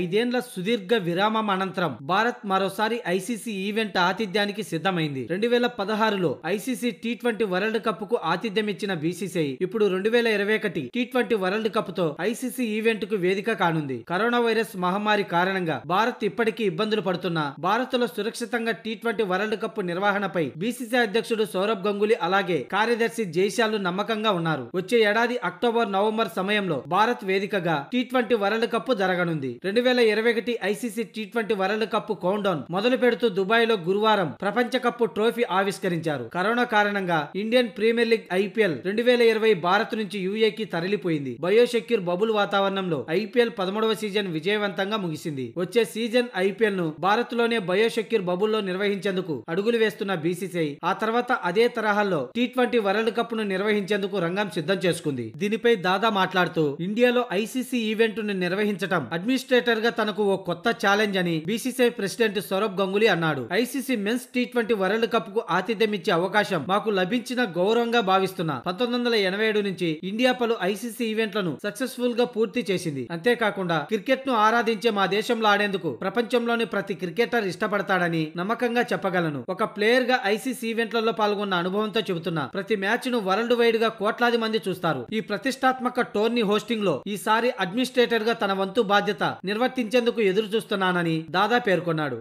ఐదేండ్ల సుదీర్ఘ విరామం అనంతరం భారత్ మరోసారి ఐసీసీ ఈవెంట్ ఆతిథ్యానికి సిద్ధమైంది రెండు వేల పదహారులో ICC T twenty World Cup కు ఆతిథ్యం ఇచ్చిన బీసీసీఐ ఇప్పుడు రెండు వేల ఇరవై ఒకటి టీ ట్వంటీ వరల్డ్ కప్ తో ఐసీసీ ఈవెంట్ కు వేదిక కానుంది కరోనా వైరస్ మహమ్మారి కారణంగా భారత్ ఇప్పటికీ ఇబ్బందులు పడుతున్నా భారత్ లో సురక్షితంగా టీ ట్వంటీ వరల్డ్ కప్ నిర్వహణపై బీసీసీఐ అధ్యక్షుడు సౌరభ్ గంగూలీ అలాగే కార్యదర్శి జైశాలు నమ్మకంగా ఉన్నారు వచ్చే ఏడాది అక్టోబర్ నవంబర్ సమయంలో భారత్ వేదికగా టీ ట్వంటీ వరల్డ్ కప్ జరగనుంది రెండు వేల ఇరవై ఒకటి ICC T twenty World Cup countdown మొదలు పెడుతూ దుబాయ్ లో గురువారం ప్రపంచ కప్ ట్రోఫీ ఆవిష్కరించారు కరోనా కారణంగా ఇండియన్ ప్రీమియర్ లీగ్ ఐపీఎల్ రెండు వేల ఇరవై భారత్ నుంచి యూఏకి తరలిపోయింది బయోషెక్యూర్ బబుల్ వాతావరణంలో ఐపీఎల్ పదమూడవ సీజన్ విజయవంతంగా ముగిసింది వచ్చే సీజన్ ఐపీఎల్ ను భారత్ లోనే బయోషెక్యూర్ బబుల్ లో నిర్వహించేందుకు అడుగులు వేస్తున్న బీసీసీఐ ఆ తర్వాత అదే తరహాలో టీ ట్వంటీ వరల్డ్ కప్ ను నిర్వహించేందుకు రంగం సిద్ధం చేసుకుంది దీనిపై దాదా మాట్లాడుతూ ఇండియాలో ఐసీసీ ఈవెంట్ ను నిర్వహించడం అడ్మినిస్ట్రేట్ క్రికెటర్ గా తనకు ఓ కొత్త ఛాలెంజ్ అని బీసీసీఐ ప్రెసిడెంట్ సౌరభ్ గంగులీ అన్నాడు ICC men's T twenty World Cup కు ఆతిథ్యం ఇచ్చే అవకాశం మాకు లభించిన గౌరవంగా భావిస్తున్నా పంతొమ్మిది వందల ఎనభై నుంచి ఇండియా పలు ఐసీసీ ఈవెంట్లను సక్సెస్ఫుల్ గా పూర్తి చేసింది అంతేకాకుండా క్రికెట్ ను ఆరాధించే మా దేశంలో ఆడేందుకు ప్రపంచంలోని ప్రతి క్రికెటర్ ఇష్టపడతాడని నమ్మకంగా చెప్పగలను ఒక ప్లేయర్ గా ఐసీసీ ఈవెంట్లలో పాల్గొన్న అనుభవంతో చెబుతున్నా ప్రతి మ్యాచ్ ను వరల్డ్ వైడ్ గా కోట్లాది మంది చూస్తారు ఈ ప్రతిష్టాత్మక టోర్నీ హోస్టింగ్ లో ఈసారి అడ్మినిస్ట్రేటర్ గా తన వంతు బాధ్యత నిర్వర్తించేందుకు ఎదురుచూస్తున్నానని దాదా పేర్కొన్నాడు